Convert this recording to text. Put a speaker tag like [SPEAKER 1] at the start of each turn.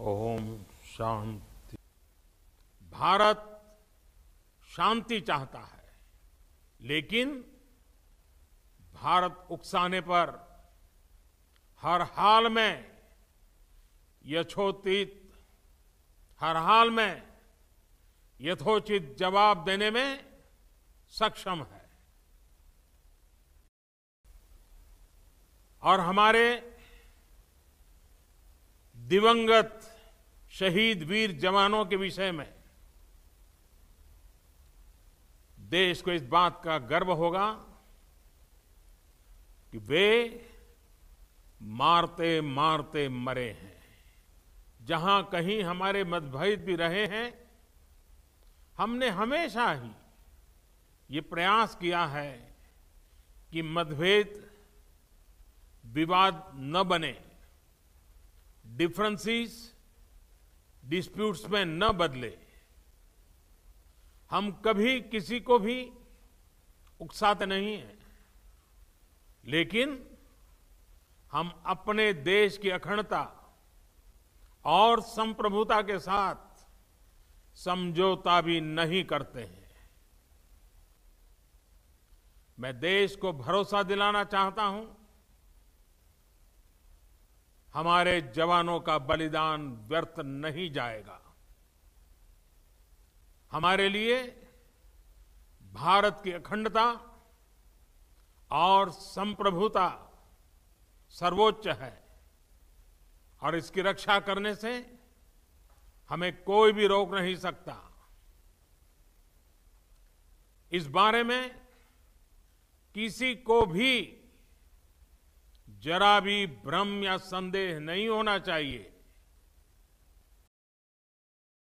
[SPEAKER 1] ओम शांति भारत शांति चाहता है लेकिन भारत उकसाने पर हर हाल में यथोचित हर हाल में यथोचित जवाब देने में सक्षम है और हमारे दिवंगत शहीद वीर जवानों के विषय में देश को इस बात का गर्व होगा कि वे मारते मारते मरे हैं जहां कहीं हमारे मतभेद भी रहे हैं हमने हमेशा ही ये प्रयास किया है कि मतभेद विवाद न बने डिफरेंसेस डिस्प्यूट्स में न बदले हम कभी किसी को भी उकसाते नहीं हैं लेकिन हम अपने देश की अखंडता और संप्रभुता के साथ समझौता भी नहीं करते हैं मैं देश को भरोसा दिलाना चाहता हूं हमारे जवानों का बलिदान व्यर्थ नहीं जाएगा हमारे लिए भारत की अखंडता और संप्रभुता सर्वोच्च है और इसकी रक्षा करने से हमें कोई भी रोक नहीं सकता इस बारे में किसी को भी जरा भी भ्रम या संदेह नहीं होना चाहिए